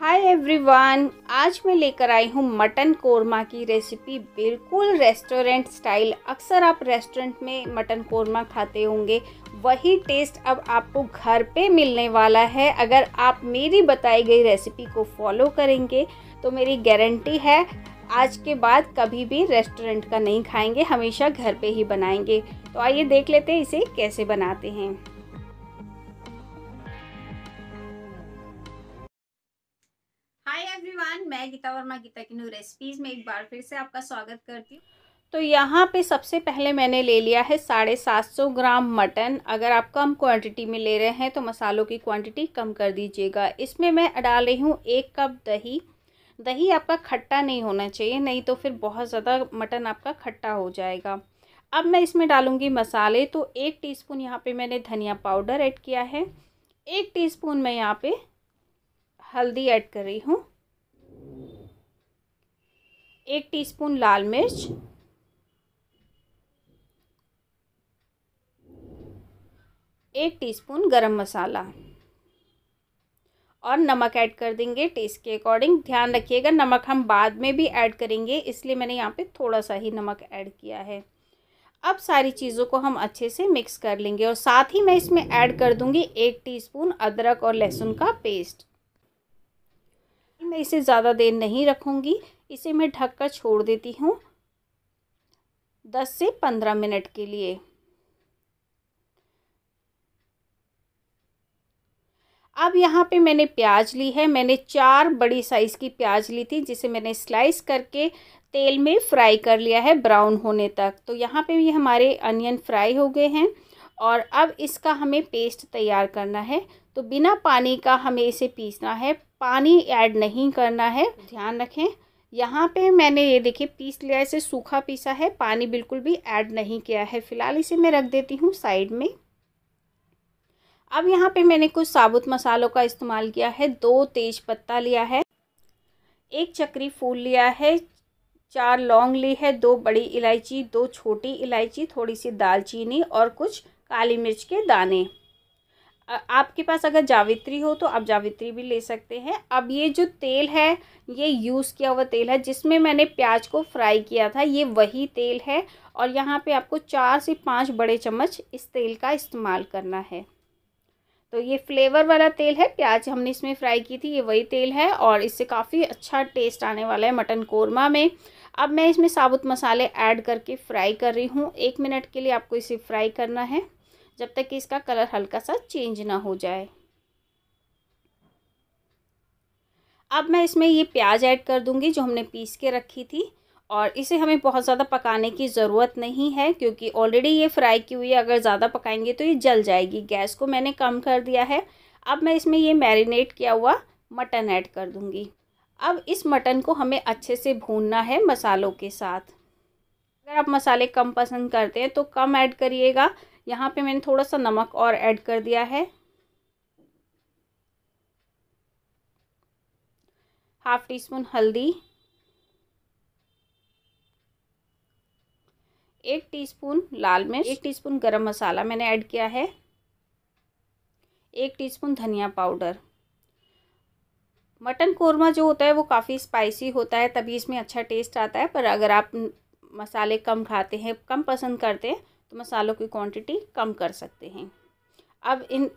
hi everyone आज मैं लेकर आई हूँ मटन कोरमा की रेसिपी बिल्कुल रेस्टोरेंट स्टाइल अक्सर आप रेस्टोरेंट में मटन कोरमा खाते होंगे वही टेस्ट अब आपको घर पे मिलने वाला है अगर आप मेरी बताई गई रेसिपी को फॉलो करेंगे तो मेरी गारंटी है आज के बाद कभी भी रेस्टोरेंट का नहीं खाएंगे हमेशा घर पे ही बनाएंगे तो आइए देख लेते हैं इसे कैसे बनाते हैं गीता वर्मा गीता की न्यू रेसिपीज़ में एक बार फिर से आपका स्वागत करती हूँ तो यहाँ पे सबसे पहले मैंने ले लिया है साढ़े सात सौ ग्राम मटन अगर आप कम क्वांटिटी में ले रहे हैं तो मसालों की क्वांटिटी कम कर दीजिएगा इसमें मैं डाल रही हूँ एक कप दही दही आपका खट्टा नहीं होना चाहिए नहीं तो फिर बहुत ज़्यादा मटन आपका खट्टा हो जाएगा अब मैं इसमें डालूँगी मसाले तो एक स्पून यहाँ पे मैंने धनिया पाउडर ऐड किया है एक टी मैं यहाँ पर हल्दी ऐड कर रही हूँ एक टीस्पून लाल मिर्च एक टीस्पून गरम मसाला और नमक ऐड कर देंगे टेस्ट के अकॉर्डिंग ध्यान रखिएगा नमक हम बाद में भी ऐड करेंगे इसलिए मैंने यहाँ पे थोड़ा सा ही नमक ऐड किया है अब सारी चीज़ों को हम अच्छे से मिक्स कर लेंगे और साथ ही मैं इसमें ऐड कर दूंगी एक टीस्पून अदरक और लहसुन का पेस्ट मैं इसे ज़्यादा देर नहीं रखूँगी इसे मैं ढक कर छोड़ देती हूँ दस से पंद्रह मिनट के लिए अब यहाँ पे मैंने प्याज ली है मैंने चार बड़ी साइज़ की प्याज ली थी जिसे मैंने स्लाइस करके तेल में फ्राई कर लिया है ब्राउन होने तक तो यहाँ पे भी हमारे अनियन फ्राई हो गए हैं और अब इसका हमें पेस्ट तैयार करना है तो बिना पानी का हमें इसे पीसना है पानी ऐड नहीं करना है ध्यान रखें यहाँ पे मैंने ये देखिए पीस लिया इसे सूखा पीसा है पानी बिल्कुल भी ऐड नहीं किया है फ़िलहाल इसे मैं रख देती हूँ साइड में अब यहाँ पे मैंने कुछ साबुत मसालों का इस्तेमाल किया है दो तेज पत्ता लिया है एक चक्री फूल लिया है चार लौंग ली है दो बड़ी इलायची दो छोटी इलायची थोड़ी सी दालचीनी और कुछ काली मिर्च के दाने आपके पास अगर जावित्री हो तो आप जावित्री भी ले सकते हैं अब ये जो तेल है ये यूज़ किया हुआ तेल है जिसमें मैंने प्याज को फ्राई किया था ये वही तेल है और यहाँ पे आपको चार से पाँच बड़े चम्मच इस तेल का इस्तेमाल करना है तो ये फ्लेवर वाला तेल है प्याज हमने इसमें फ्राई की थी ये वही तेल है और इससे काफ़ी अच्छा टेस्ट आने वाला है मटन कोरमा में अब मैं इसमें साबुत मसाले ऐड करके फ्राई कर रही हूँ एक मिनट के लिए आपको इसे फ्राई करना है जब तक कि इसका कलर हल्का सा चेंज ना हो जाए अब मैं इसमें ये प्याज ऐड कर दूँगी जो हमने पीस के रखी थी और इसे हमें बहुत ज़्यादा पकाने की ज़रूरत नहीं है क्योंकि ऑलरेडी ये फ्राई की हुई है अगर ज़्यादा पकाएंगे तो ये जल जाएगी गैस को मैंने कम कर दिया है अब मैं इसमें ये मैरिनेट किया हुआ मटन ऐड कर दूँगी अब इस मटन को हमें अच्छे से भूनना है मसालों के साथ अगर आप मसाले कम पसंद करते हैं तो कम ऐड करिएगा यहाँ पे मैंने थोड़ा सा नमक और ऐड कर दिया है हाफ टी स्पून हल्दी एक टीस्पून लाल मिर्च एक टीस्पून गरम मसाला मैंने ऐड किया है एक टीस्पून धनिया पाउडर मटन कोरमा जो होता है वो काफ़ी स्पाइसी होता है तभी इसमें अच्छा टेस्ट आता है पर अगर आप मसाले कम खाते हैं कम पसंद करते हैं तो मसालों की क्वांटिटी कम कर सकते हैं अब इन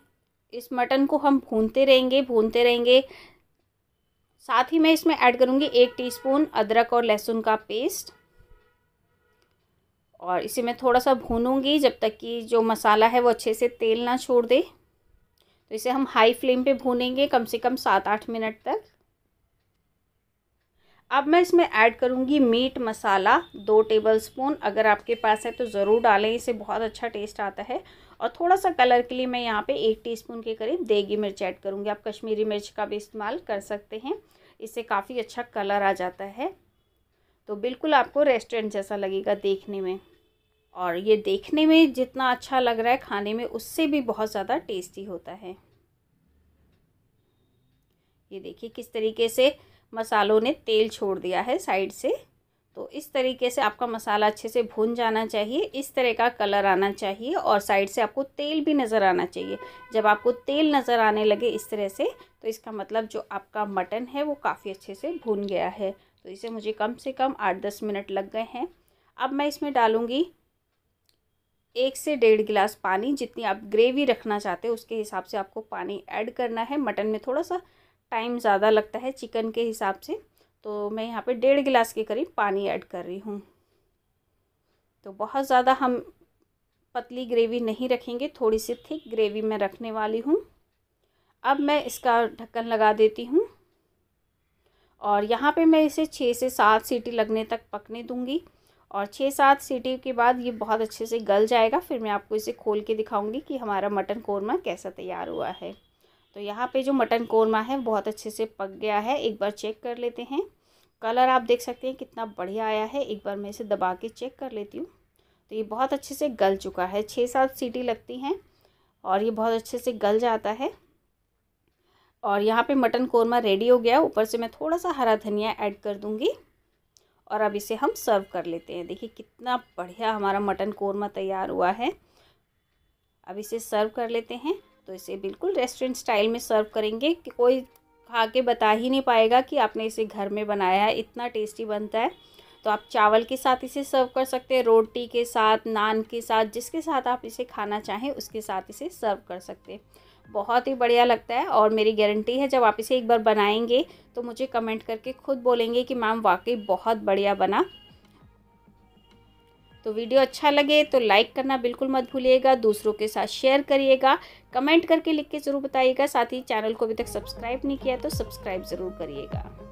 इस मटन को हम भूनते रहेंगे भूनते रहेंगे साथ ही मैं इसमें ऐड करूँगी एक टीस्पून अदरक और लहसुन का पेस्ट और इसे मैं थोड़ा सा भूनूंगी जब तक कि जो मसाला है वो अच्छे से तेल ना छोड़ दे तो इसे हम हाई फ्लेम पे भूनेंगे कम से कम सात आठ मिनट तक अब मैं इसमें ऐड करूँगी मीट मसाला दो टेबलस्पून अगर आपके पास है तो ज़रूर डालें इसे बहुत अच्छा टेस्ट आता है और थोड़ा सा कलर के लिए मैं यहाँ पे एक टीस्पून के करीब देगी मिर्च ऐड करूँगी आप कश्मीरी मिर्च का भी इस्तेमाल कर सकते हैं इससे काफ़ी अच्छा कलर आ जाता है तो बिल्कुल आपको रेस्टोरेंट जैसा लगेगा देखने में और ये देखने में जितना अच्छा लग रहा है खाने में उससे भी बहुत ज़्यादा टेस्टी होता है ये देखिए किस तरीके से मसालों ने तेल छोड़ दिया है साइड से तो इस तरीके से आपका मसाला अच्छे से भून जाना चाहिए इस तरह का कलर आना चाहिए और साइड से आपको तेल भी नज़र आना चाहिए जब आपको तेल नज़र आने लगे इस तरह से तो इसका मतलब जो आपका मटन है वो काफ़ी अच्छे से भून गया है तो इसे मुझे कम से कम आठ दस मिनट लग गए हैं अब मैं इसमें डालूँगी एक से डेढ़ गिलास पानी जितनी आप ग्रेवी रखना चाहते हो उसके हिसाब से आपको पानी ऐड करना है मटन में थोड़ा सा टाइम ज़्यादा लगता है चिकन के हिसाब से तो मैं यहाँ पे डेढ़ गिलास के करीब पानी ऐड कर रही हूँ तो बहुत ज़्यादा हम पतली ग्रेवी नहीं रखेंगे थोड़ी सी थिक ग्रेवी मैं रखने वाली हूँ अब मैं इसका ढक्कन लगा देती हूँ और यहाँ पे मैं इसे छः से सात सीटी लगने तक पकने दूँगी और छः सात सीटी के बाद ये बहुत अच्छे से गल जाएगा फिर मैं आपको इसे खोल के दिखाऊँगी कि हमारा मटन कौरमा कैसा तैयार हुआ है तो यहाँ पे जो मटन कोरमा है बहुत अच्छे से पक गया है एक बार चेक कर लेते हैं कलर आप देख सकते हैं कितना बढ़िया आया है एक बार मैं इसे दबा के चेक कर लेती हूँ तो ये बहुत अच्छे से गल चुका है छः सात सीटी लगती हैं और ये बहुत अच्छे से गल जाता है और यहाँ पे मटन कोरमा रेडी हो गया ऊपर से मैं थोड़ा सा हरा धनिया ऐड कर दूँगी और अब इसे हम सर्व कर लेते हैं देखिए कितना बढ़िया हमारा मटन कोरमा तैयार हुआ है अब इसे सर्व कर लेते हैं तो इसे बिल्कुल रेस्टोरेंट स्टाइल में सर्व करेंगे कि कोई खा के बता ही नहीं पाएगा कि आपने इसे घर में बनाया है इतना टेस्टी बनता है तो आप चावल के साथ इसे सर्व कर सकते हैं रोटी के साथ नान के साथ जिसके साथ आप इसे खाना चाहें उसके साथ इसे सर्व कर सकते हैं बहुत ही बढ़िया लगता है और मेरी गारंटी है जब आप इसे एक बार बनाएंगे तो मुझे कमेंट करके खुद बोलेंगे कि मैम वाकई बहुत बढ़िया बना तो वीडियो अच्छा लगे तो लाइक करना बिल्कुल मत भूलिएगा दूसरों के साथ शेयर करिएगा कमेंट करके लिख के ज़रूर बताइएगा साथ ही चैनल को अभी तक सब्सक्राइब नहीं किया तो सब्सक्राइब ज़रूर करिएगा